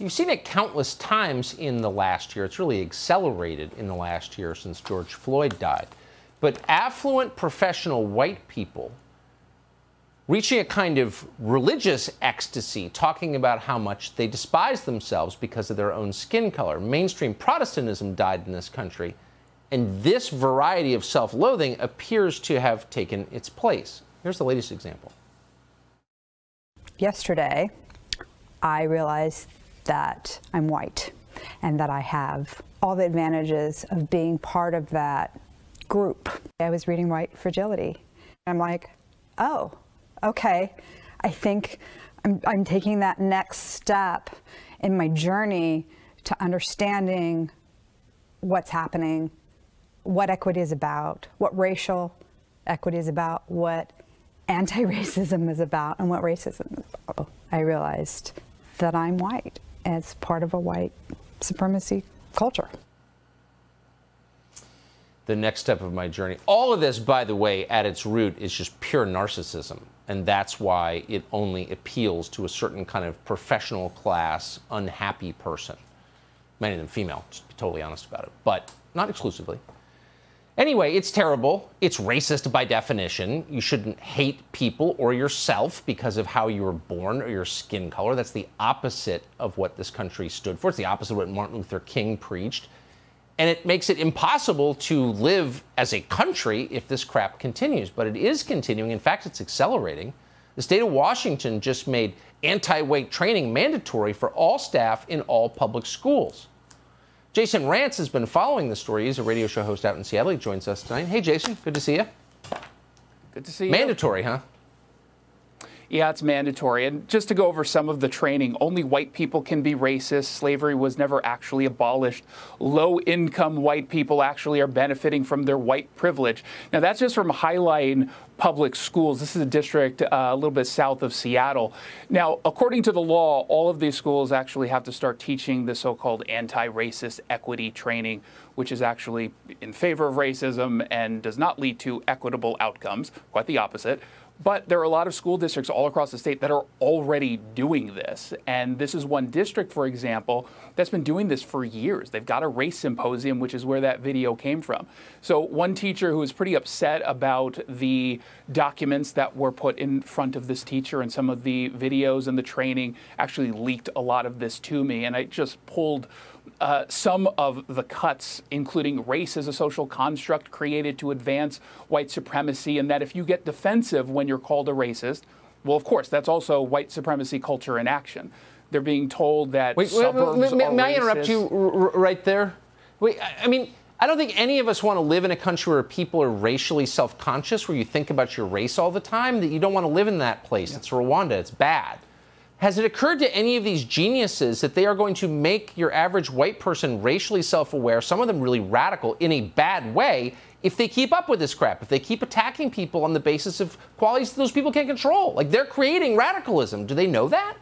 You've seen it countless times in the last year. It's really accelerated in the last year since George Floyd died. But affluent professional white people reaching a kind of religious ecstasy, talking about how much they despise themselves because of their own skin color. Mainstream Protestantism died in this country, and this variety of self loathing appears to have taken its place. Here's the latest example. Yesterday, I realized that I'm white and that I have all the advantages of being part of that group. I was reading White Fragility. I'm like, oh, okay. I think I'm, I'm taking that next step in my journey to understanding what's happening, what equity is about, what racial equity is about, what anti racism is about, and what racism is about. I realized that I'm white as part of a white supremacy culture. The next step of my journey. All of this, by the way, at its root is just pure narcissism. And that's why it only appeals to a certain kind of professional class, unhappy person. Many of them female, just to be totally honest about it, but not exclusively. Anyway, it's terrible. It's racist by definition. You shouldn't hate people or yourself because of how you were born or your skin color. That's the opposite of what this country stood for. It's the opposite of what Martin Luther King preached. And it makes it impossible to live as a country if this crap continues. But it is continuing. In fact, it's accelerating. The state of Washington just made anti weight training mandatory for all staff in all public schools. Jason Rance has been following the story. He's a radio show host out in Seattle. He joins us tonight. Hey, Jason, good to see you. Good to see you. Mandatory, huh? Yeah, it's mandatory. And just to go over some of the training, only white people can be racist. Slavery was never actually abolished. Low income white people actually are benefiting from their white privilege. Now, that's just from highlighting public schools. This is a district uh, a little bit south of Seattle. Now, according to the law, all of these schools actually have to start teaching the so called anti racist equity training, which is actually in favor of racism and does not lead to equitable outcomes, quite the opposite. But there are a lot of school districts all across the state that are already doing this. And this is one district, for example, that's been doing this for years. They've got a race symposium, which is where that video came from. So, one teacher who was pretty upset about the documents that were put in front of this teacher and some of the videos and the training actually leaked a lot of this to me. And I just pulled uh, some of the cuts, including race as a social construct created to advance white supremacy, and that if you get defensive when you're called a racist, well, of course, that's also white supremacy culture in action. They're being told that Wait, suburbs may, may I interrupt you right there? Wait, I mean, I don't think any of us want to live in a country where people are racially self-conscious, where you think about your race all the time. That you don't want to live in that place. Yeah. It's Rwanda. It's bad. Has it occurred to any of these geniuses that they are going to make your average white person racially self aware, some of them really radical, in a bad way, if they keep up with this crap, if they keep attacking people on the basis of qualities that those people can't control? Like they're creating radicalism. Do they know that?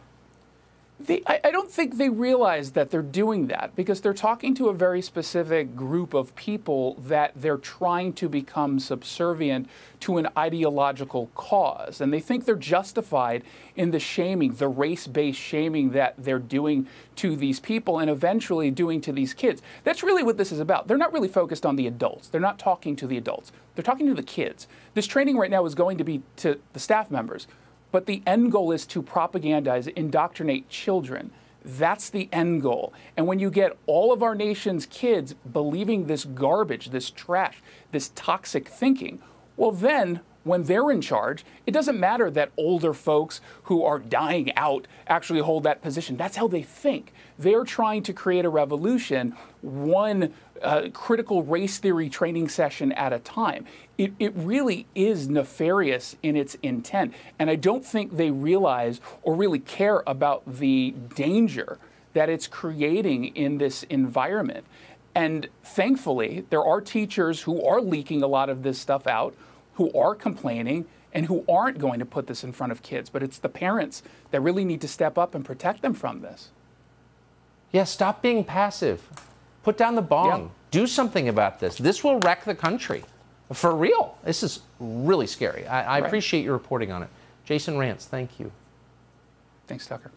They, I, I, don't think they realize that they're doing that because they're talking to a very specific group of people that they're trying to become subservient to an ideological cause. And they think they're justified in the shaming, the race based shaming that they're doing to these people and eventually doing to these kids. That's really what this is about. They're not really focused on the adults, they're not talking to the adults, they're talking to the kids. This training right now is going to be to the staff members. But the end goal is to propagandize, indoctrinate children. That's the end goal. And when you get all of our nation's kids believing this garbage, this trash, this toxic thinking, well, then when they're in charge, it doesn't matter that older folks who are dying out actually hold that position. That's how they think. They're trying to create a revolution, one uh, critical race theory training session at a time. It, it really is nefarious in its intent. And I don't think they realize or really care about the danger that it's creating in this environment. And thankfully, there are teachers who are leaking a lot of this stuff out who are complaining and who aren't going to put this in front of kids, but it's the parents that really need to step up and protect them from this. Yeah, stop being passive. Put down the bong. Yeah. Do something about this. This will wreck the country. For real. This is really scary. I, I right. appreciate your reporting on it. Jason Rance, thank you. Thanks, Tucker.